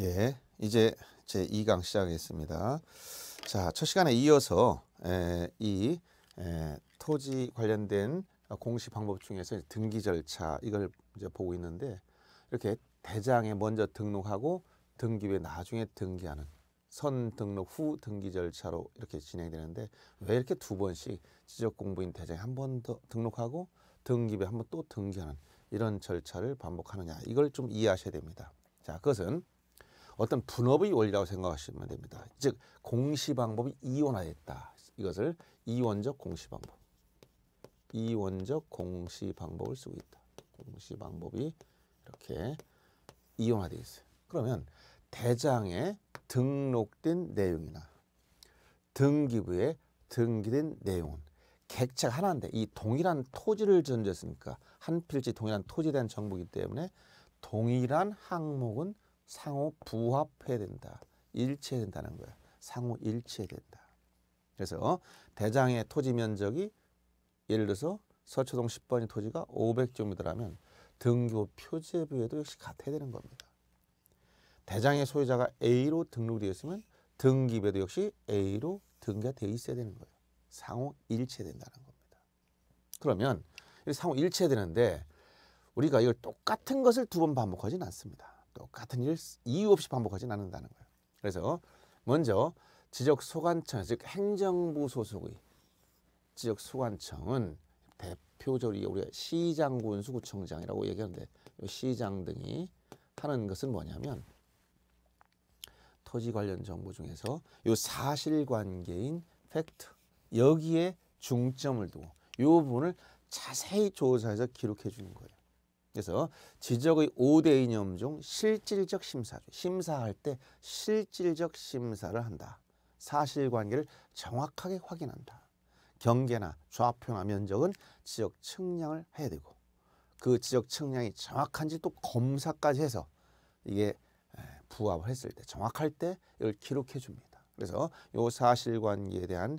예, 이제 제 2강 시작했습니다 자, 첫 시간에 이어서 에, 이 에, 토지 관련된 공시 방법 중에서 등기 절차 이걸 이제 보고 있는데 이렇게 대장에 먼저 등록하고 등기 후에 나중에 등기하는 선 등록 후 등기 절차로 이렇게 진행되는데 왜 이렇게 두 번씩 지적 공부인 대장에 한 번 더 등록하고 등기 후에 한 번 또 등기하는 이런 절차를 반복하느냐 이걸 좀 이해하셔야 됩니다. 자, 그것은 어떤 분업의 원리라고 생각하시면 됩니다. 즉 공시 방법이 이원화됐다. 이것을 이원적 공시 방법. 이원적 공시 방법을 쓰고 있다. 공시 방법이 이렇게 이용화되어 있어요. 그러면 대장에 등록된 내용이나 등기부에 등기된 내용은 객책 하나인데 이 동일한 토지를 전제했으니까 한 필지 동일한 토지에 대한 정보이기 때문에 동일한 항목은 상호 부합해야 된다. 일치해야 된다는 거야. 상호 일치해야 된다. 그래서 대장의 토지 면적이 예를 들어서 서초동 10번의 토지가 500제곱미터라면 등교 표제부에도 역시 같아야 되는 겁니다. 대장의 소유자가 A로 등록되어 있으면 등기부에도 역시 A로 등기가 되어 있어야 되는 거예요. 상호 일치된다는 겁니다. 그러면 상호 일치되는데 우리가 이걸 똑같은 것을 두 번 반복하지는 않습니다. 똑같은 일 이유 없이 반복하진 않는다는 거예요. 그래서 먼저 지적 소관청, 즉 행정부 소속의 지적 소관청은 대표적으로 우리가 시장군 수구청장이라고 얘기하는데 시장 등이 하는 것은 뭐냐면 토지 관련 정보 중에서 요 사실관계인 팩트 여기에 중점을 두고 요 부분을 자세히 조사해서 기록해 주는 거예요. 그래서 지적의 오대 이념 중 실질적 심사죠. 심사할 때 실질적 심사를 한다. 사실관계를 정확하게 확인한다. 경계나 좌표나 면적은 지역 측량을 해야 되고 그 지역 측량이 정확한지 또 검사까지 해서 이게 부합을 했을 때 정확할 때 이걸 기록해 줍니다. 그래서 요 사실관계에 대한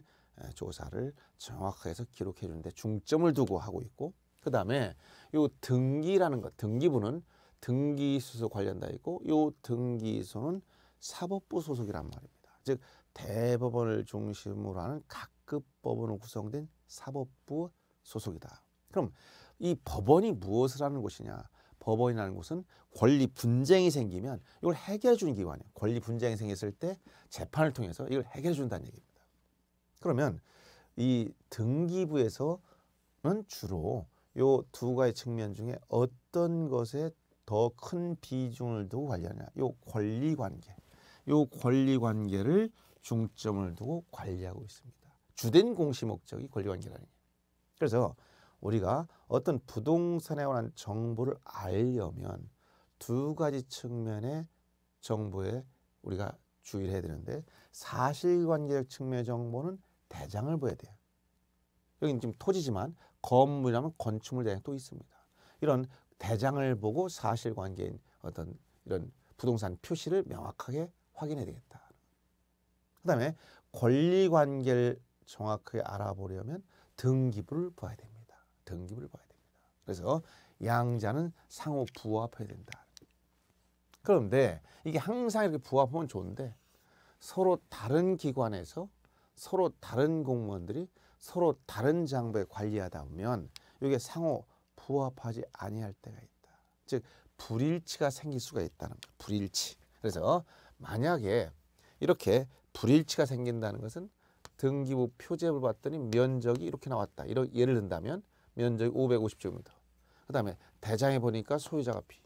조사를 정확하게 해서 기록해 주는데 중점을 두고 하고 있고 그 다음에 이 등기라는 것, 등기부는 등기수소 관련돼 있고 이 등기소는 사법부 소속이란 말입니다. 즉 대법원을 중심으로 하는 각급 법원으로 구성된 사법부 소속이다. 그럼 이 법원이 무엇을 하는 곳이냐? 법원이라는 곳은 권리 분쟁이 생기면 이걸 해결해 주는 기관이에요. 권리 분쟁이 생겼을 때 재판을 통해서 이걸 해결해 준다는 얘기입니다. 그러면 이 등기부에서는 주로 요두 가지 측면 중에 어떤 것에 더 큰 비중을 두고 관리하냐. 요 권리 관계. 요 권리 관계를 중점을 두고 관리하고 있습니다. 주된 공시 목적이 권리 관계라는 그래서 우리가 어떤 부동산에 관한 정보를 알려면 두 가지 측면의 정보에 우리가 주의를 해야 되는데 사실관계적 측면의 정보는 대장을 보여야 돼요. 여기는 지금 토지지만 건물이라면 건축물 대장 또 있습니다. 이런 대장을 보고 사실관계인 어떤 이런 부동산 표시를 명확하게 확인해야 되겠다. 그 다음에 권리관계를 정확하게 알아보려면 등기부를 봐야 됩니다. 등기부를 봐야 됩니다. 그래서 양자는 상호 부합해야 된다. 그런데 이게 항상 이렇게 부합하면 좋은데 서로 다른 기관에서 서로 다른 공무원들이 서로 다른 장부에 관리하다 보면 이게 상호 부합하지 아니할 때가 있다. 즉 불일치가 생길 수가 있다는 거예요. 불일치. 그래서 만약에 이렇게 불일치가 생긴다는 것은 등기부 표제를 봤더니 면적이 이렇게 나왔다. 이런 예를 든다면 면적이 550제곱미터. 그다음에 대장에 보니까 소유자가 B,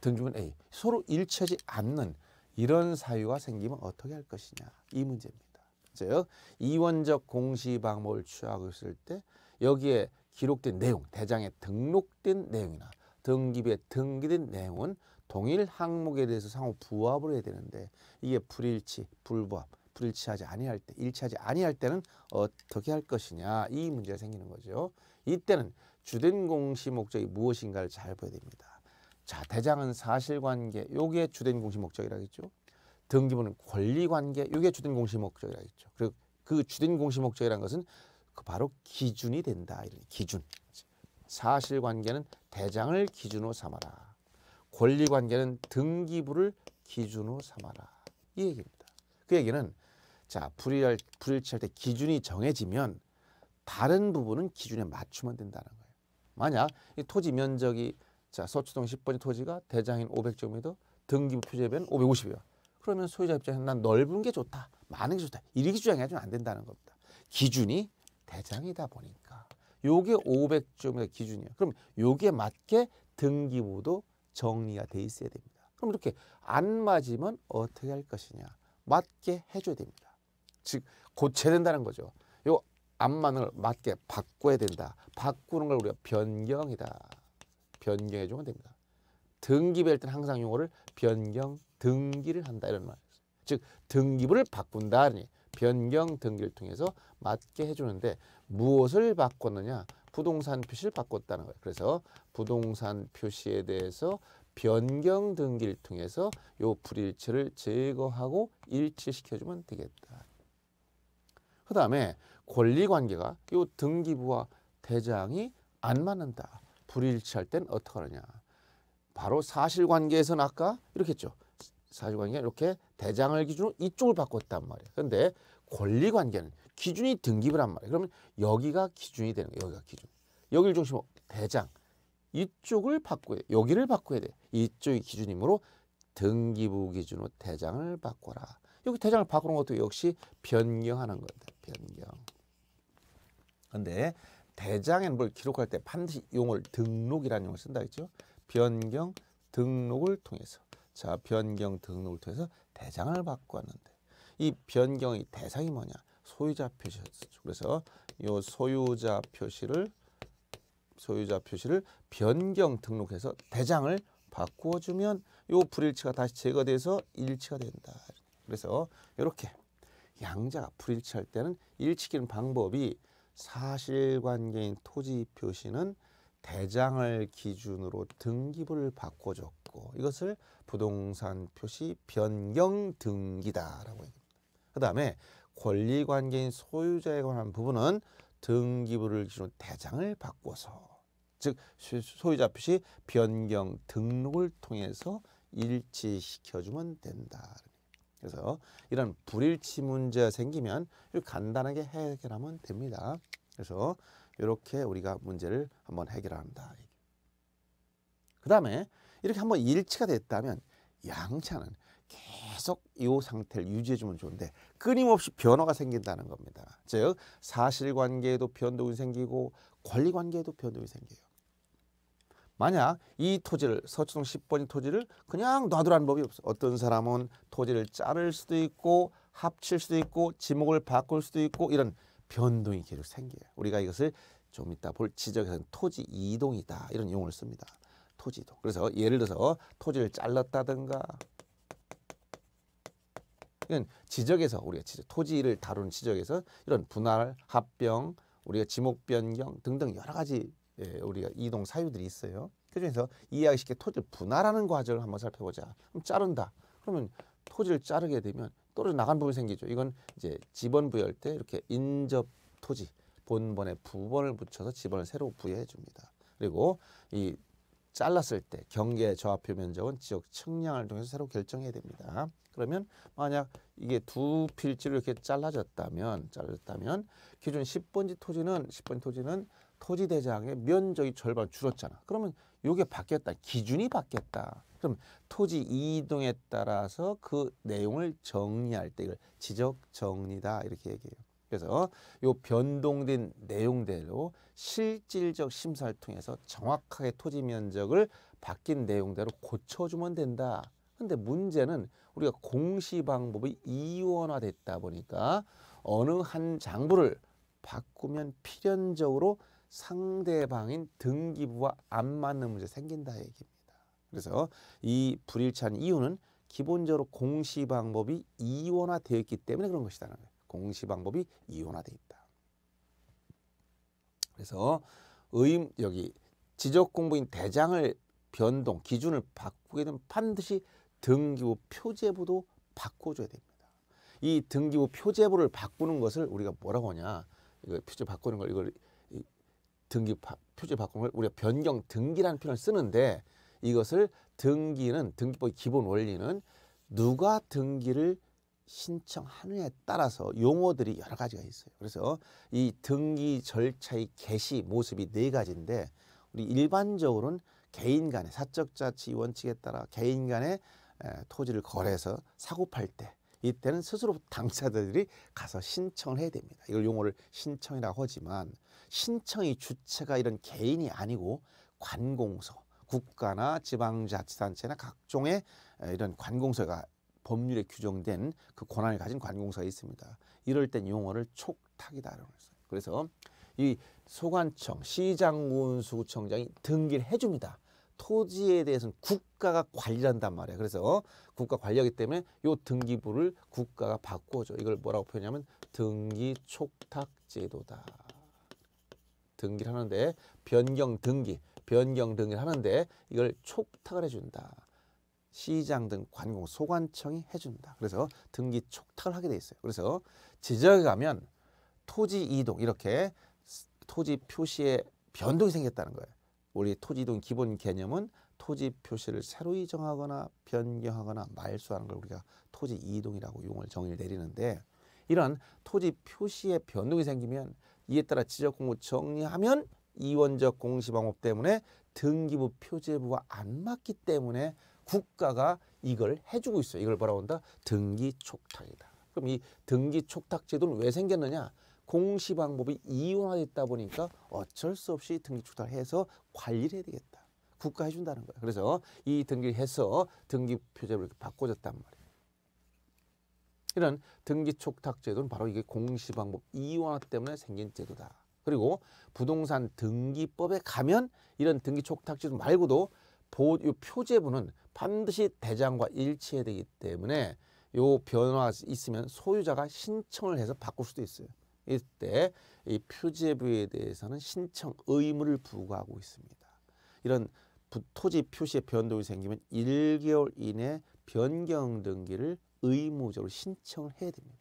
등기부는 A. 서로 일치하지 않는 이런 사유가 생기면 어떻게 할 것이냐 이 문제입니다. 즉 이원적 공시 방법을 취하고 있을 때 여기에 기록된 내용, 대장에 등록된 내용이나 등기부에 등기된 내용은 동일 항목에 대해서 상호 부합을 해야 되는데 이게 불일치, 불부합, 불일치하지 아니할 때, 일치하지 아니할 때는 어떻게 할 것이냐 이 문제가 생기는 거죠. 이때는 주된 공시 목적이 무엇인가를 잘 봐야 됩니다. 자, 대장은 사실관계, 요게 주된 공시 목적이라겠죠. 등기부는 권리관계 이게 주된 공시 목적이라겠죠. 그리고 그 주된 공시 목적이라는 것은 그 바로 기준이 된다. 이런 기준. 사실관계는 대장을 기준으로 삼아라. 권리관계는 등기부를 기준으로 삼아라. 이 얘기입니다. 그 얘기는 자 불일, 불일치할 때 기준이 정해지면 다른 부분은 기준에 맞추면 된다는 거예요. 만약 이 토지 면적이 자 서초동 10번지 토지가 대장인 500제곱미터 등기부 표제변 550이야. 그러면 소유자 입장에서 난 넓은 게 좋다, 많은 게 좋다 이렇게 주장해주안 된다는 겁니다. 기준이 대장이다 보니까 요게 500점의 기준이에요. 그럼 요게 맞게 등기부도 정리가 돼 있어야 됩니다. 그럼 이렇게 안 맞으면 어떻게 할 것이냐 맞게 해줘야 됩니다. 즉 고쳐낸다는 거죠. 요 안 맞는 맞게 바꿔야 된다. 바꾸는 걸 우리가 변경이다. 변경해 주면 됩니다. 등기별 때는 항상 용어를 변경 등기를 한다 이런 말이에요. 즉 등기부를 바꾼다 하니 변경 등기를 통해서 맞게 해주는데 무엇을 바꿨느냐 부동산 표시를 바꿨다는 거예요. 그래서 부동산 표시에 대해서 변경 등기를 통해서 요 불일치를 제거하고 일치시켜주면 되겠다. 그 다음에 권리관계가 요 등기부와 대장이 안 맞는다. 불일치할 땐 어떻게 하느냐. 바로 사실관계에서는 아까 이렇게 했죠. 사실관계 이렇게 대장을 기준으로 이쪽을 바꿨단 말이야. 그런데 권리관계는 기준이 등기부란 말이야. 그러면 여기가 기준이 되는 거야. 여기가 기준. 여기를 중심으로 대장. 이쪽을 바꿔야 돼. 여기를 바꿔야 돼. 이쪽이 기준이므로 등기부 기준으로 대장을 바꿔라. 여기 대장을 바꾸는 것도 역시 변경하는 거다. 변경. 근데 대장에는 뭘 기록할 때 반드시 용어를 등록이라는 용어를 쓴다 했죠. 변경 등록을 통해서. 자 변경 등록을 통해서 대장을 바꾸었는데 이 변경의 대상이 뭐냐 소유자 표시였죠. 그래서 이 소유자 표시를 소유자 표시를 변경 등록해서 대장을 바꾸어 주면 이 불일치가 다시 제거돼서 일치가 된다. 그래서 이렇게 양자가 불일치할 때는 일치키는 방법이 사실관계인 토지 표시는 대장을 기준으로 등기부를 바꿔줬고 있고 이것을 부동산 표시 변경 등기다라고 얘기합니다. 그 다음에 권리관계인 소유자에 관한 부분은 등기부를 기준 대장을 바꿔서 즉 소유자 표시 변경 등록을 통해서 일치시켜주면 된다. 그래서 이런 불일치 문제가 생기면 간단하게 해결하면 됩니다. 그래서 이렇게 우리가 문제를 한번 해결합니다. 그 다음에 이렇게 한번 일치가 됐다면 양차는 계속 이 상태를 유지해주면 좋은데 끊임없이 변화가 생긴다는 겁니다. 즉 사실관계에도 변동이 생기고 권리관계에도 변동이 생겨요. 만약 이 토지를 서초동 10번이 토지를 그냥 놔두라는 법이 없어. 어떤 사람은 토지를 자를 수도 있고 합칠 수도 있고 지목을 바꿀 수도 있고 이런 변동이 계속 생겨요. 우리가 이것을 좀 이따 볼 지적에서는 토지 이동이다 이런 용어를 씁니다. 토지도. 그래서 예를 들어서 토지를 잘랐다든가 이건 지적에서 우리가 지적, 토지를 다루는 지적에서 이런 분할, 합병, 우리가 지목 변경 등등 여러 가지 예, 우리가 이동 사유들이 있어요. 그중에서 이해하기 쉽게 토지를 분할하는 과정을 한번 살펴보자. 그럼 자른다. 그러면 토지를 자르게 되면 떨어져 나간 부분이 생기죠. 이건 이제 지번 부여할 때 이렇게 인접 토지 본번에 부번을 붙여서 지번을 새로 부여해 줍니다. 그리고 이 잘랐을 때 경계 저하표 면적은 지역 측량을 통해서 새로 결정해야 됩니다. 그러면 만약 이게 두 필지로 이렇게 잘라졌다면 잘랐다면 기준 10번지 토지는 10번지 토지는 토지 대장의 면적이 절반 줄었잖아. 그러면 요게 바뀌었다. 기준이 바뀌었다. 그럼 토지 이동에 따라서 그 내용을 정리할 때 이걸 지적 정리다 이렇게 얘기해요. 그래서 요 변동된 내용대로 실질적 심사를 통해서 정확하게 토지 면적을 바뀐 내용대로 고쳐주면 된다. 근데 문제는 우리가 공시 방법이 이원화됐다 보니까 어느 한 장부를 바꾸면 필연적으로 상대방인 등기부와 안 맞는 문제 생긴다 얘기입니다. 그래서 이 불일치한 이유는 기본적으로 공시 방법이 이원화되어 있기 때문에 그런 것이다는 거예요. 공시 방법이 이원화돼 있다. 그래서 의임 여기 지적 공부인 대장을 변동 기준을 바꾸게 되면 반드시 등기부 표제부도 바꿔줘야 됩니다. 이 등기부 표제부를 바꾸는 것을 우리가 뭐라고 하냐 이거 표제 바꾸는 걸 이걸 등기 표제 바꾸는 걸 우리가 변경 등기라는 표현을 쓰는데 이것을 등기는 등기법의 기본 원리는 누가 등기를 신청하느냐에 따라서 용어들이 여러 가지가 있어요. 그래서 이 등기 절차의 개시 모습이 네 가지인데 우리 일반적으로는 개인 간의 사적 자치 원칙에 따라 개인 간의 토지를 거래해서 사고 팔 때 이때는 스스로 당사자들이 가서 신청을 해야 됩니다. 이걸 용어를 신청이라고 하지만 신청의 주체가 이런 개인이 아니고 관공서 국가나 지방자치단체나 각종의 이런 관공서가 법률에 규정된 그 권한을 가진 관공서가 있습니다. 이럴 땐 용어를 촉탁이다라고 했어요. 그래서 이 소관청, 시장군수구청장이 등기를 해줍니다. 토지에 대해서는 국가가 관리 한단 말이에요. 그래서 국가 관리하기 때문에 요 등기부를 국가가 바꿔줘. 이걸 뭐라고 표현하냐면 등기 촉탁 제도다. 등기를 하는데 변경 등기, 변경 등기를 하는데 이걸 촉탁을 해준다. 시장 등 관공 소관청이 해준다. 그래서 등기 촉탁을 하게 돼 있어요. 그래서 지적에 가면 토지 이동 이렇게 토지 표시에 변동이 생겼다는 거예요. 우리 토지 이동 기본 개념은 토지 표시를 새로이 정하거나 변경하거나 말소하는 걸 우리가 토지 이동이라고 용어를 정의를 내리는데 이런 토지 표시에 변동이 생기면 이에 따라 지적 공부 정리하면 이원적 공시방법 때문에 등기부 표제부와 안 맞기 때문에 국가가 이걸 해주고 있어요. 이걸 뭐라 한다? 등기촉탁이다. 그럼 이 등기촉탁 제도는 왜 생겼느냐? 공시 방법이 이원화됐다 보니까 어쩔 수 없이 등기촉탁을 해서 관리를 해야 되겠다. 국가 해준다는 거야. 그래서 이 등기를 해서 등기표제를 바꿔줬단 말이에 이런 등기촉탁 제도는 바로 이게 공시 방법 이원화 때문에 생긴 제도다. 그리고 부동산 등기법에 가면 이런 등기촉탁 제도 말고도 보, 요 표제부는 반드시 대장과 일치해야 되기 때문에 요 변화가 있으면 소유자가 신청을 해서 바꿀 수도 있어요. 이때 이 표제부에 대해서는 신청 의무를 부과하고 있습니다. 이런 토지 표시의 변동이 생기면 1개월 이내 변경 등기를 의무적으로 신청을 해야 됩니다.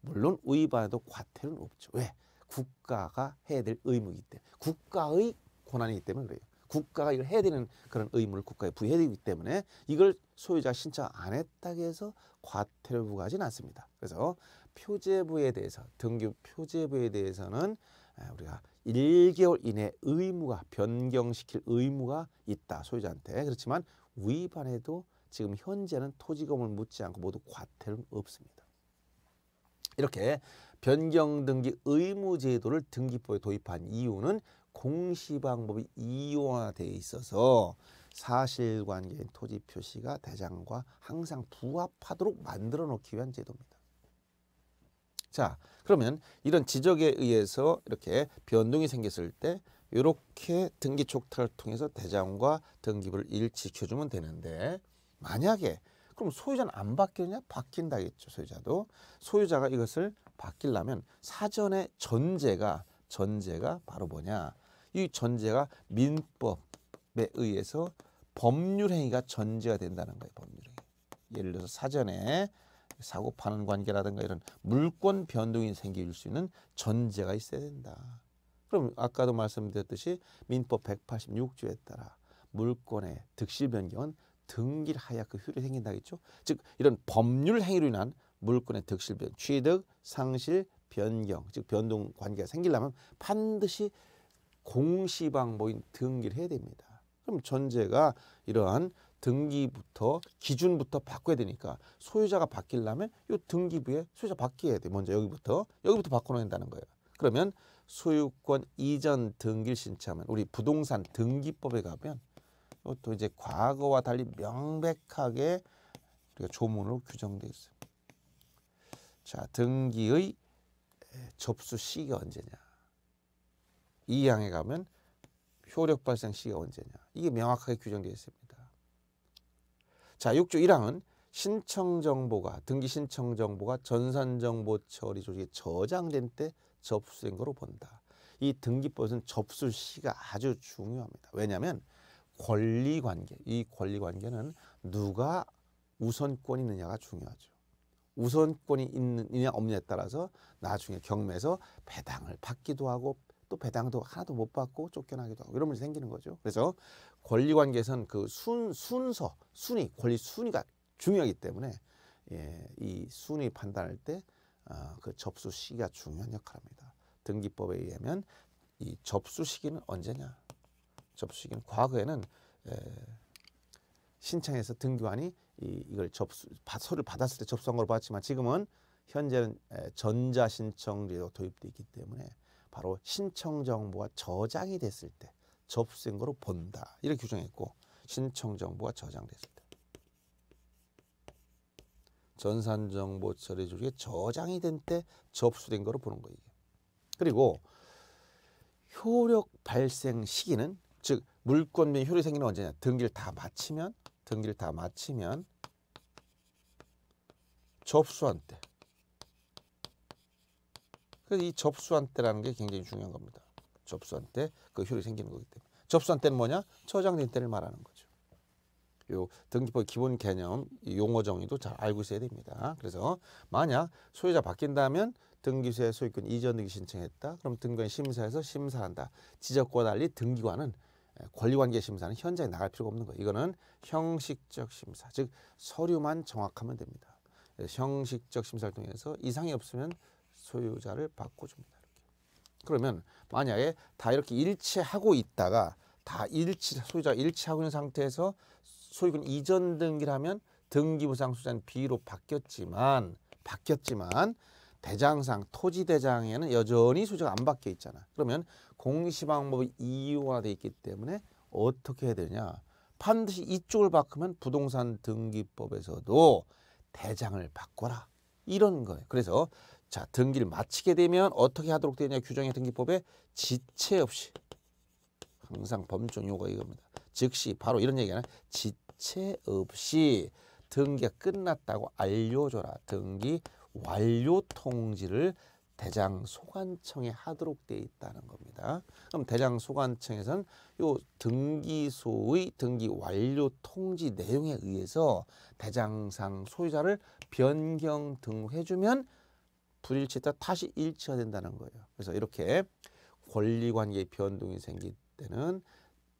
물론 위반에도 과태료는 없죠. 왜? 국가가 해야 될 의무이기 때문에 국가의 권한이기 때문에 그래요. 국가가 이걸 해야 되는 그런 의무를 국가에 부여해야 되기 때문에 이걸 소유자 신청 안 했다고 해서 과태료부과 하진 않습니다. 그래서 표제부에 대해서 등기 표제부에 대해서는 우리가 1개월 이내 의무가 변경시킬 의무가 있다 소유자한테 그렇지만 위반해도 지금 현재는 토지금을 묻지 않고 모두 과태료는 없습니다. 이렇게 변경등기 의무제도를 등기법에 도입한 이유는 공시 방법이 이용화되어 있어서 사실관계인 토지 표시가 대장과 항상 부합하도록 만들어 놓기 위한 제도입니다. 자, 그러면 이런 지적에 의해서 이렇게 변동이 생겼을 때 이렇게 등기 촉탁을 통해서 대장과 등기부를 일치켜주면 되는데 만약에 그럼 소유자는 안 바뀌느냐? 바뀐다겠죠, 소유자도. 소유자가 이것을 바뀌려면 사전에 전제가 전제가 바로 뭐냐? 이 전제가 민법에 의해서 법률 행위가 전제가 된다는 거예요. 법률 행위. 예를 들어서 사전에 사고 파는 관계라든가 이런 물권 변동이 생길 수 있는 전제가 있어야 된다. 그럼 아까도 말씀드렸듯이 민법 186조에 따라 물권의 득실 변경은 등기를하여그 효력이 생긴다겠죠. 즉 이런 법률 행위로 인한 물권의 득실 변 취득, 상실, 변경, 즉 변동 관계가 생기려면 반드시 공시방 모인 등기를 해야 됩니다. 그럼 전제가 이러한 등기부터 기준부터 바꿔야 되니까 소유자가 바뀌려면 이 등기부에 소유자 바뀌어야 돼. 먼저 여기부터 여기부터 바꿔놓는다는 거예요. 그러면 소유권 이전 등기를 신청하면 우리 부동산 등기법에 가면 이것도 이제 과거와 달리 명백하게 조문으로 규정돼 있어요. 자, 등기의 접수 시기가 언제냐? 이 항에 가면 효력 발생 시기가 언제냐. 이게 명확하게 규정되어 있습니다. 자, 6조 1항은 신청 정보가 등기 신청 정보가 전산 정보 처리 조직에 저장된 때 접수된 거로 본다. 이 등기법은 접수 시가 아주 중요합니다. 왜냐하면 권리 관계, 이 권리 관계는 누가 우선권이 있느냐가 중요하죠. 우선권이 있느냐 없느냐에 따라서 나중에 경매에서 배당을 받기도 하고 또 배당도 하나도 못 받고 쫓겨나기도 하고 이런 문제 생기는 거죠. 그래서 권리 관계에선 그 순, 순서, 순위, 권리 순위가 중요하기 때문에 예, 이 순위 판단할 때그 아, 어, 접수 시기가 중요한 역할을 합니다. 등기법에 의하면 이 접수 시기는 언제냐? 접수 시기는 과거에는 에, 예, 신청해서 등기관이 이, 이걸 접수 서류 받았을 때 접수한 걸로 봤지만 지금은 현재는 예, 전자 신청제도 도입돼 있기 때문에 바로 신청 정보가 저장이 됐을 때 접수된 거로 본다. 이렇게 규정했고 신청 정보가 저장됐을 때 전산 정보 처리 조직에 저장이 된 때 접수된 거로 보는 거예요. 그리고 효력 발생 시기는 즉 물권비 효력 생기는 언제냐? 등기를 다 마치면 등기를 다 마치면 접수한 때 그래서 이 접수한때라는 게 굉장히 중요한 겁니다. 접수한때 그효율이 생기는 거기 때문에. 접수한때는 뭐냐? 처장된 때를 말하는 거죠. 요 등기법 의 기본 개념 용어 정의도 잘 알고 있어야 됩니다. 그래서 만약 소유자 바뀐다면 등기세에 소유권 이전 등기 신청했다. 그럼 등기관 심사에서 심사한다. 지적과 달리 등기관은 예, 권리관계 심사는 현장에 나갈 필요가 없는 거예요. 이거는 형식적 심사, 즉 서류만 정확하면 됩니다. 형식적 심사를 통해서 이상이 없으면 소유자를 바꿔줍니다. 이렇게. 그러면 만약에 다 이렇게 일치하고 있다가 다 일치 소유자 일치하고 있는 상태에서 소유권 이전 등기를 하면 등기부상 소자는 B로 바뀌었지만 바뀌었지만 대장상 토지 대장에는 여전히 소유자가 안 바뀌어 있잖아. 그러면 공시방법이 이유화돼 있기 때문에 어떻게 해야 되냐? 반드시 이쪽을 바꾸면 부동산 등기법에서도 대장을 바꿔라. 이런 거예요. 그래서 자, 등기를 마치게 되면 어떻게 하도록 되냐 규정의 등기법에 지체 없이 항상 범률요용가 이겁니다. 즉시 바로 이런 얘기하는 지체 없이 등기가 끝났다고 알려줘라. 등기 완료 통지를 대장 소관청에 하도록 돼 있다는 겁니다. 그럼 대장 소관청에서는 요 등기소의 등기 완료 통지 내용에 의해서 대장상 소유자를 변경 등해주면 불일치했다 다시 일치가 된다는 거예요. 그래서 이렇게 권리관계의 변동이 생길 때는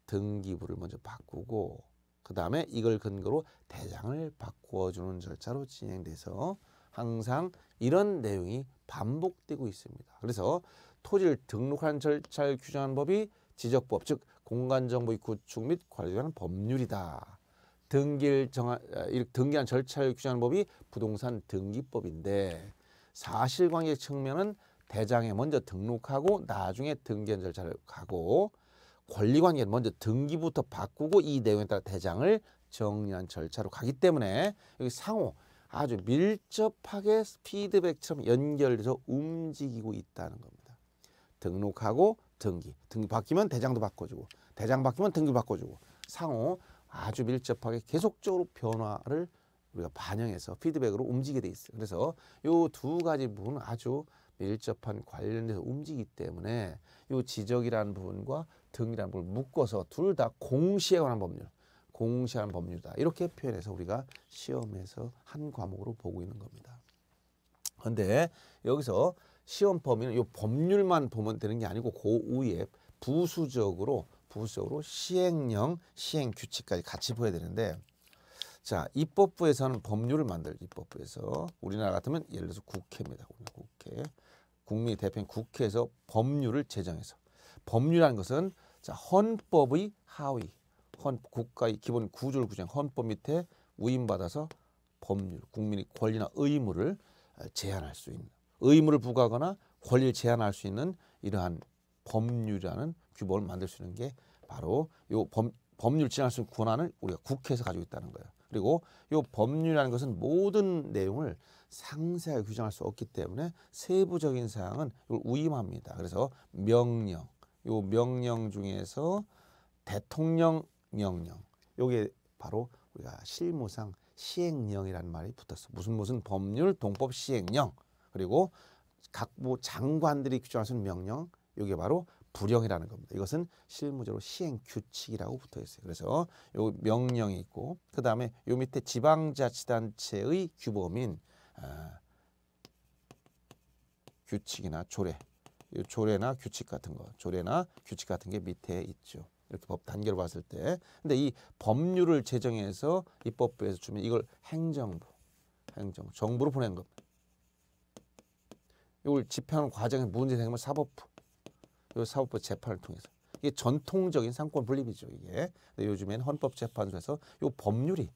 등기부를 먼저 바꾸고 그 다음에 이걸 근거로 대장을 바꾸어주는 절차로 진행돼서 항상 이런 내용이 반복되고 있습니다. 그래서 토지를 등록한 절차를 규정한 법이 지적법, 즉 공간정보의 구축 및 관리하는 법률이다. 등기를 정한, 아, 등기한 절차를 규정하는 법이 부동산 등기법인데 사실관계 측면은 대장에 먼저 등록하고 나중에 등기한 절차를 가고 권리관계는 먼저 등기부터 바꾸고 이 내용에 따라 대장을 정리한 절차로 가기 때문에 여기 상호 아주 밀접하게 피드백처럼 연결돼서 움직이고 있다는 겁니다. 등록하고 등기, 등기 바뀌면 대장도 바꿔주고 대장 바뀌면 등기 바꿔주고 상호 아주 밀접하게 계속적으로 변화를 우리가 반영해서 피드백으로 움직이게 돼 있어요. 그래서 요 두 가지 부분 아주 밀접한 관련돼서 움직이기 때문에 요 지적이라는 부분과 등이라는 부분을 묶어서 둘 다 공시에 관한 법률, 공시한 에관 법률이다. 이렇게 표현해서 우리가 시험에서 한 과목으로 보고 있는 겁니다. 그런데 여기서 시험 범위는 요 법률만 보면 되는 게 아니고 그 위에 부수적으로 부수적으로 시행령, 시행 규칙까지 같이 보여야 되는데 자, 입법부에서는 법률을 만들 입법부에서 우리나라 같으면 예를 들어서 국회입니다. 국회. 국민이 대표인 국회에서 법률을 제정해서 법률이라는 것은 자, 헌법의 하위 헌 국가의 기본 구조를 구정 헌법 밑에 위임받아서 법률, 국민의 권리나 의무를 제한할 수 있는 의무를 부과하거나 권리를 제한할 수 있는 이러한 법률이라는 규범을 만들 수 있는 게 바로 요 범, 법률 제한할 수 있는 권한을 우리가 국회에서 가지고 있다는 거예요. 그리고 이 법률이라는 것은 모든 내용을 상세하게 규정할 수 없기 때문에 세부적인 사항은 이걸 우임합니다. 그래서 명령, 요 명령 중에서 대통령 명령, 요게 바로 우리가 실무상 시행령이라는 말이 붙었어. 무슨 무슨 법률, 동법, 시행령 그리고 각부 뭐 장관들이 규정할 수 있는 명령, 요게 바로 불형이라는 겁니다. 이것은 실무적으로 시행 규칙이라고 붙어 있어요. 그래서 요 명령이 있고 그 다음에 요 밑에 지방자치단체의 규범인 아, 규칙이나 조례, 요 조례나 규칙 같은 거, 조례나 규칙 같은 게 밑에 있죠. 이렇게 법 단계로 봤을 때, 근데 이 법률을 제정해서 입법부에서 주면 이걸 행정부, 행정, 정부로 보낸 겁니다. 이걸 집행하는 과정에 문제 생기면 사법부, 요 그 사법부 재판을 통해서 이게 전통적인 상권 분립이죠 이게 요즘엔 헌법재판소에서 요 법률이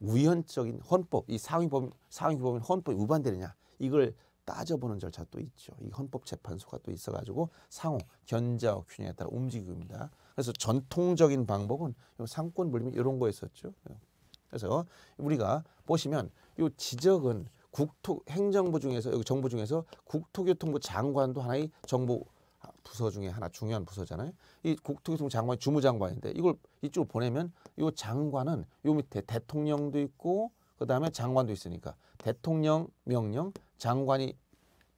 우연적인 헌법 이 상위법 상위법인 헌법이 위반되느냐 이걸 따져보는 절차또 있죠. 이 헌법재판소가 또 있어가지고 상호 견자와 균형에 따라 움직입니다. 그래서 전통적인 방법은 상권 물림 이런 거였었죠. 예. 그래서 우리가 보시면 이 지적은 국토 행정부 중에서 여기 정부 중에서 국토교통부 장관도 하나의 정부 부서 중에 하나 중요한 부서잖아요. 이 국토교통 부 장관이 주무장관인데 이걸 이쪽으로 보내면 이 장관은 요 밑에 대통령도 있고 그다음에 장관도 있으니까 대통령 명령 장관이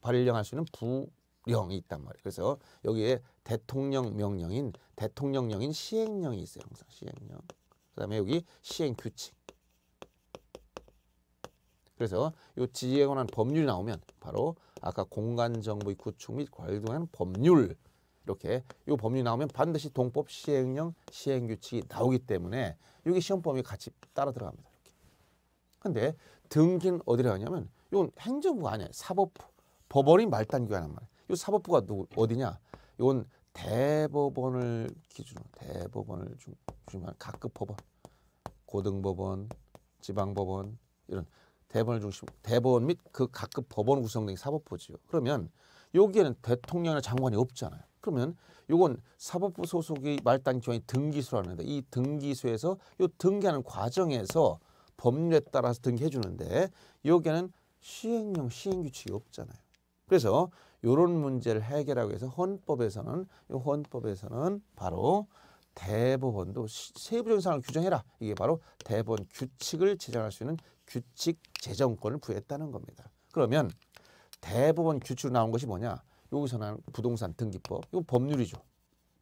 발령할 수 있는 부령이 있단 말이에요. 그래서 여기에 대통령 명령인 대통령령인 시행령이 있어요. 항상 시행령. 그다음에 여기 시행 규칙. 그래서 요 지지에 관한 법률이 나오면 바로 아까 공간정보의 구축 및관리동하 법률 이렇게 요 법률이 나오면 반드시 동법 시행령 시행규칙이 나오기 때문에 여기 시험범위 같이 따라 들어갑니다. 이렇게. 근데 등기는 어디로 하냐면 이건 행정부가 아니에요. 사법부. 법원이 말단기관란 말이에요. 이 사법부가 누구 어디냐? 이건 대법원을 기준으로 대법원을 중심한 각급 법원, 고등법원, 지방법원 이런 대본을 중심 대본및 그 각급 법원 구성된 사법부지요. 그러면 여기에는 대통령이나 장관이 없잖아요. 그러면 이건 사법부 소속의 말단 기관이 등기소라는 데이 등기소에서 이 등기하는 과정에서 법률에 따라서 등기해 주는데 여기에는 시행령 시행 규칙이 없잖아요. 그래서 요런 문제를 해결하기 위해서 헌법에서는 이 헌법에서는 바로 대법원도 세부적인 사항을 규정해라. 이게 바로 대법원 규칙을 제정할 수 있는 규칙 재정권을 부여했다는 겁니다. 그러면 대법원 규칙으로 나온 것이 뭐냐? 여기서는 부동산 등기법, 이거 법률이죠.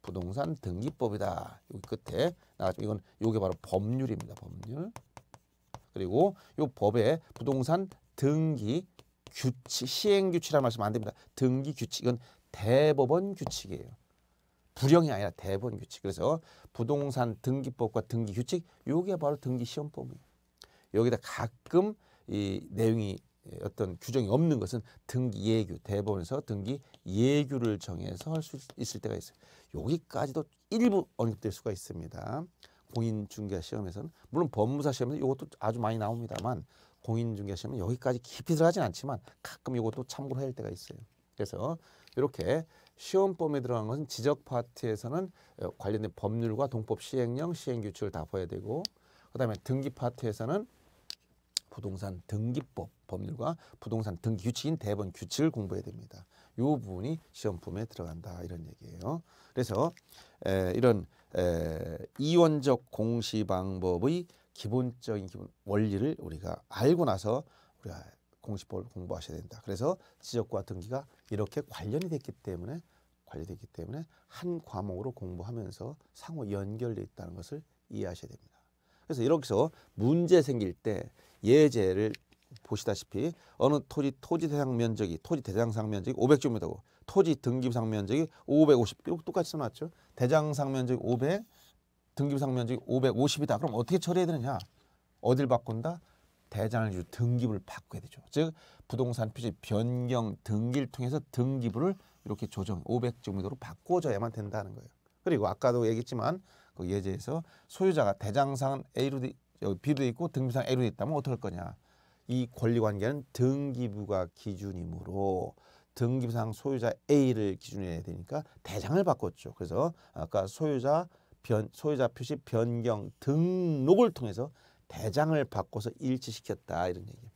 부동산 등기법이다. 여기 끝에 나가죠. 이건 이게 바로 법률입니다. 법률. 그리고 이 법에 부동산 등기 규칙, 시행 규칙이라는 말씀 안 됩니다. 등기 규칙 이 대법원 규칙이에요. 불형이 아니라 대법원 규칙. 그래서 부동산 등기법과 등기 규칙 이게 바로 등기 시험법이에요. 여기다 가끔 이 내용이 어떤 규정이 없는 것은 등기 예규 대법원에서 등기 예규를 정해서 할 수 있을 때가 있어요. 여기까지도 일부 언급될 수가 있습니다. 공인중개 시험에서는 물론 법무사 시험에서 이것도 아주 많이 나옵니다만 공인중개 시험은 여기까지 깊이 들어가진 않지만 가끔 이것도 참고를 할 때가 있어요. 그래서 이렇게 시험범에 들어간 것은 지적 파트에서는 어, 관련된 법률과 동법 시행령, 시행규칙을 다 봐야 되고 그다음에 등기 파트에서는 부동산 등기법 법률과 부동산 등기 규칙인 대본 규칙을 공부해야 됩니다. 이 부분이 시험품에 들어간다 이런 얘기예요. 그래서 에, 이런 에, 이원적 공시 방법의 기본적인 기본 원리를 우리가 알고 나서 우리가 공시법을 공부하셔야 된다. 그래서 지적과 등기가 이렇게 관련이 됐기 때문에 관리되기 때문에 한 과목으로 공부하면서 상호 연결돼 있다는 것을 이해하셔야 됩니다. 그래서 이렇게 서 문제 생길 때 예제를 보시다시피 어느 토지 토지 대상 면적이 토지 대장상 면적이 500제곱미터고 토지 등기부상 면적이 550 똑같이 써놨죠. 대장상 면적이 500, 등기부상 면적이 550이다. 그럼 어떻게 처리해야 되느냐? 어딜 바꾼다? 대장을 주 등기부를 바꿔야 되죠. 즉 부동산 표지 변경 등기를 통해서 등기부를 이렇게 조정 500제곱미터로 바꿔줘야만 된다는 거예요. 그리고 아까도 얘기했지만 그 예제에서 소유자가 대장상 A로 여기 B도 있고 등비상 A로 있다면 어떨 거냐. 이 권리관계는 등기부가 기준이므로 등기부상 소유자 A를 기준으로 해야 되니까 대장을 바꿨죠. 그래서 아까 소유자 변, 소유자 표시 변경 등록을 통해서 대장을 바꿔서 일치시켰다 이런 얘기입니다.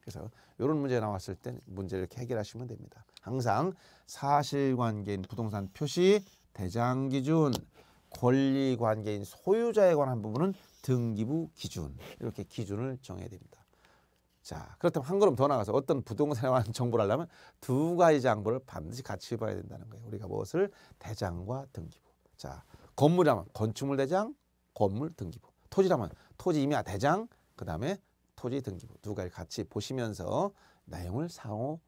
그래서 이런 문제 나왔을 때 문제를 이렇게 해결하시면 됩니다. 항상 사실관계인 부동산 표시 대장 기준 권리관계인 소유자에 관한 부분은 등기부 기준 이렇게 기준을 정해야 됩니다. 자 그렇다면 한 걸음 더 나가서 어떤 부동산에 관한 정보를 하려면 두 가지 장부를 반드시 같이 봐야 된다는 거예요. 우리가 무엇을 대장과 등기부. 자 건물이라면 건축물 대장, 건물 등기부. 토지라면 토지 임야 대장, 그 다음에 토지 등기부 두 가지 같이 보시면서 내용을 상호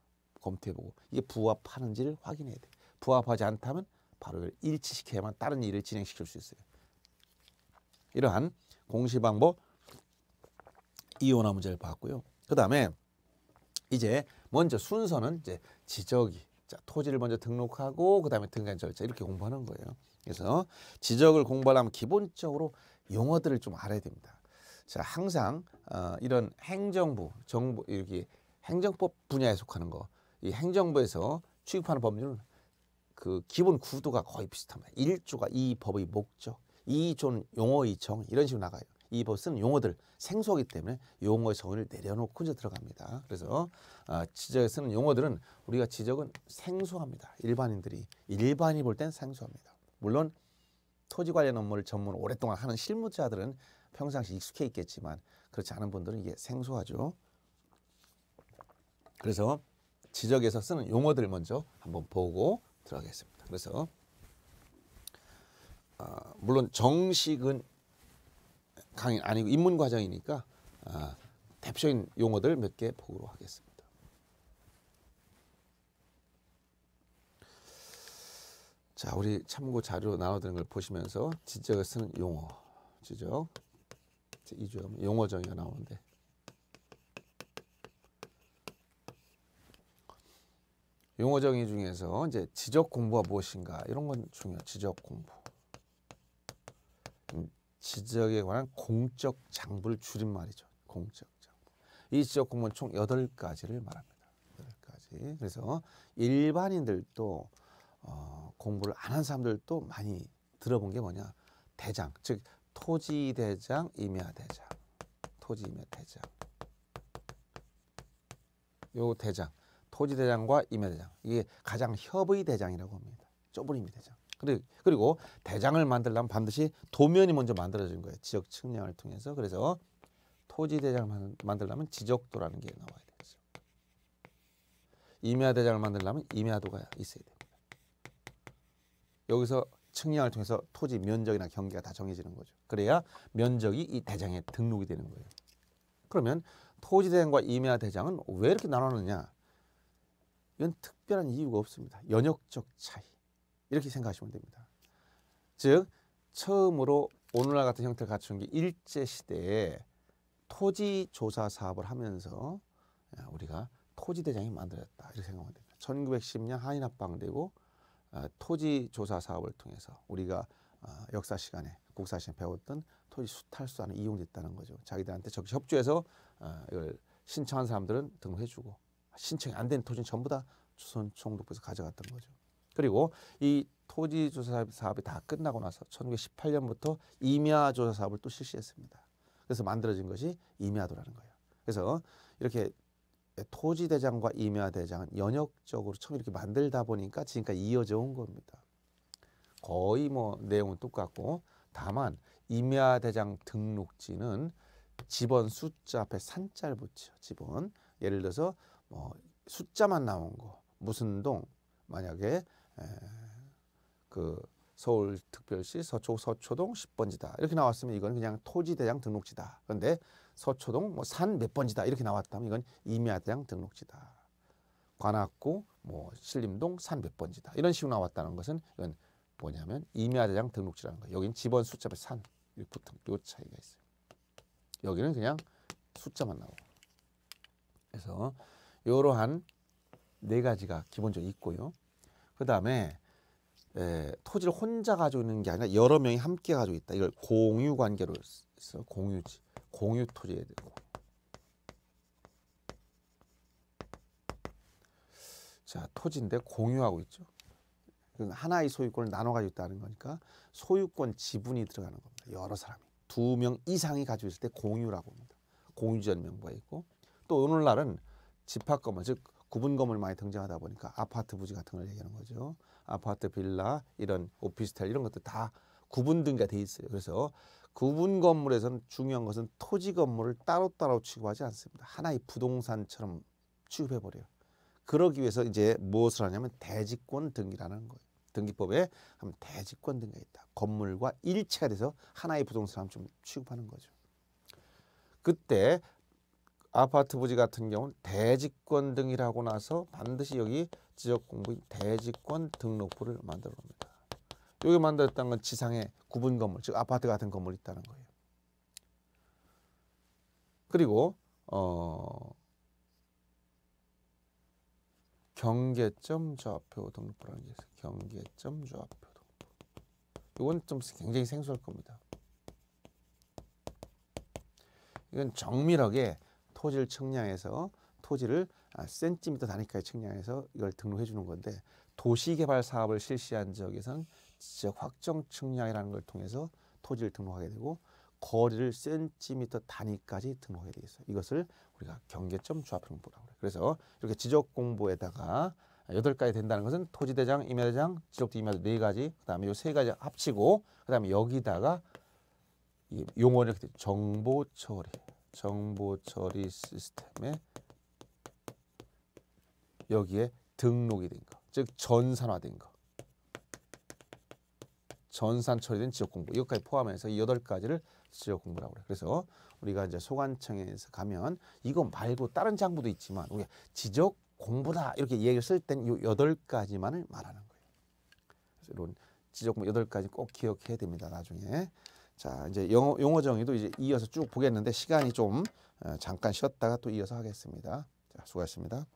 검토해보고 이게 부합하는지를 확인해야 돼. 부합하지 않다면 바로 일치시켜야만 다른 일을 진행시킬 수 있어요. 이러한 공시 방법 이온화 문제를 봤고요. 그 다음에 이제 먼저 순서는 이제 지적이 자, 토지를 먼저 등록하고 그 다음에 등간 절차 이렇게 공부하는 거예요. 그래서 지적을 공부하려면 기본적으로 용어들을 좀 알아야 됩니다. 자, 항상 어, 이런 행정부, 정부 이렇게 행정법 분야에 속하는 거, 이 행정부에서 취급하는 법률은 그 기본 구도가 거의 비슷합니다. 일조가이 법의 목적, 이존 용어 이청 이런 식으로 나가요. 이 벗은 용어들 생소하기 때문에 용어의 성을 내려놓고 이제 들어갑니다. 그래서 어, 지적에 쓰는 용어들은 우리가 지적은 생소합니다. 일반인들이 일반이 볼 땐 생소합니다. 물론 토지 관련 업무를 전문 오랫동안 하는 실무자들은 평상시 익숙해 있겠지만 그렇지 않은 분들은 이게 생소하죠. 그래서 지적에서 쓰는 용어들 먼저 한번 보고 들어가겠습니다. 그래서 아, 물론 정식은 강의 아니고 입문 과정이니까 아, 대표적인 용어들 몇 개 보고 하겠습니다. 자, 우리 참고 자료 나눠드는 걸 보시면서 지적을 쓰는 용어 지적 이주 용어 정의가 나오는데 용어 정의 중에서 이제 지적 공부가 무엇인가 이런 건 중요. 지적 공부. 지적에 관한 공적 장부를 줄인 말이죠. 공적 장부. 이 지적 공문 총여 가지를 말합니다. 여 가지. 그래서 일반인들도 어, 공부를 안 한 사람들도 많이 들어본 게 뭐냐? 대장, 즉 토지 대장, 임야 대장, 토지 임야 대장. 요 대장, 토지 대장과 임야 대장. 이게 가장 협의 대장이라고 합니다. 쪼부림 대장. 그리고 대장을 만들려면 반드시 도면이 먼저 만들어진 거예요. 지역 측량을 통해서. 그래서 토지 대장을 만들려면 지적도라는 게 나와야 되죠. 임야 대장을 만들려면 임야도가 있어야 됩니다. 여기서 측량을 통해서 토지 면적이나 경계가 다 정해지는 거죠. 그래야 면적이 이 대장에 등록이 되는 거예요. 그러면 토지 대장과 임야 대장은 왜 이렇게 나눠느냐? 이건 특별한 이유가 없습니다. 연역적 차이. 이렇게 생각하시면 됩니다. 즉 처음으로 오늘날 같은 형태를 갖춘 게 일제시대에 토지 조사 사업을 하면서 예, 우리가 토지대장이 만들어졌다 이렇게 생각하면 됩니다. 1910년 한인 합방되고 어, 토지 조사 사업을 통해서 우리가 어, 역사 시간에 국사 시간에 배웠던 토지 수탈수안는 이용됐다는 거죠. 자기들한테 적극 협조해서 어, 이걸 신청한 사람들은 등록해주고 신청이 안 된 토지는 전부 다조선 총독부에서 가져갔던 거죠. 그리고 이 토지 조사 사업이 다 끝나고 나서 1918년부터 임야 조사 사업을 또 실시했습니다. 그래서 만들어진 것이 임야도라는 거예요. 그래서 이렇게 토지 대장과 임야 대장은 연역적으로 처음 이렇게 만들다 보니까 지금까지 이어져 온 겁니다. 거의 뭐 내용은 똑같고 다만 임야 대장 등록지는 집원 숫자 앞에 산자를 붙여 집원 예를 들어서 뭐 숫자만 나온 거 무슨 동 만약에 예, 그 서울특별시 서초 구 서초동 10번지다 이렇게 나왔으면 이건 그냥 토지대장 등록지다. 그런데 서초동 뭐 산 몇 번지다 이렇게 나왔다면 이건 임야대장 등록지다. 관악구 뭐 신림동 산 몇 번지다 이런 식으로 나왔다는 것은 이건 뭐냐면 임야대장 등록지라는 거예요. 여기는 집원 숫자별 산 보통 요 차이가 있어요. 여기는 그냥 숫자만 나오고. 그래서 이러한 네 가지가 기본적으로 있고요. 그다음에 에, 토지를 혼자 가지고 있는 게 아니라 여러 명이 함께 가지고 있다. 이걸 공유 관계로 써 공유지 공유 토지에 대해. 자 토지인데 공유하고 있죠. 하나의 소유권을 나눠 가지고 있다는 거니까 소유권 지분이 들어가는 겁니다. 여러 사람이 두 명 이상이 가지고 있을 때 공유라고 합니다. 공유전 명부가 있고 또 오늘날은 집합건물 즉 구분 건물 많이 등장하다 보니까 아파트 부지 같은 걸 얘기하는 거죠. 아파트, 빌라, 이런 오피스텔 이런 것도 다 구분 등기가 돼 있어요. 그래서 구분 건물에서는 중요한 것은 토지 건물을 따로따로 취급하지 않습니다. 하나의 부동산처럼 취급해 버려요. 그러기 위해서 이제 무엇을 하냐면 대지권 등기라는 거예요. 등기법에 하면 대지권 등기가 있다. 건물과 일체가 돼서 하나의 부동산처럼 취급하는 거죠. 그때 아파트 부지 같은 경우는 대지권 등이라고 나서 반드시 여기 지적 공부 인 대지권 등록부를 만들어 봅니다. 여기 만들었다는 건 지상에 구분 건물, 즉 아파트 같은 건물이 있다는 거예요. 그리고 어, 경계점 좌표 등록부라는 게 있어요. 경계점 좌표 등록부. 이건 좀 굉장히 생소할 겁니다. 이건 정밀하게 토지를 측량해서 토지를 아, 센티미터 단위까지 측량해서 이걸 등록해 주는 건데 도시개발 사업을 실시한 지역에선 지역 확정 측량이라는 걸 통해서 토지를 등록하게 되고 거리를 센티미터 단위까지 등록하게 되겠어요. 이것을 우리가 경계점 조합형보라고 그래요. 그래서 이렇게 지적 공부에다가 여덟 가지 된다는 것은 토지대장, 임야대장, 지적지 임야대 네 가지, 그다음에 요 세 가지 합치고 그다음에 여기다가 용어를 정보 처리. 정보 처리 시스템에 여기에 등록이 된 거, 즉 전산화된 거. 전산 처리된 지역 공부 이것까지 포함해서 이 여덟 가지를 지역 공부라고 그래. 그래서 우리가 이제 소관청에서 가면 이거 말고 다른 장부도 있지만 우리가 지적 공부다 이렇게 얘기를 쓸땐이 여덟 가지만을 말하는 거예요. 그래서 이런 지적 공부 여덟 가지 꼭 기억해야 됩니다. 나중에. 자 이제 영어, 용어 정의도 이제 이어서 쭉 보겠는데 시간이 좀 어, 잠깐 쉬었다가 또 이어서 하겠습니다. 자, 수고하셨습니다.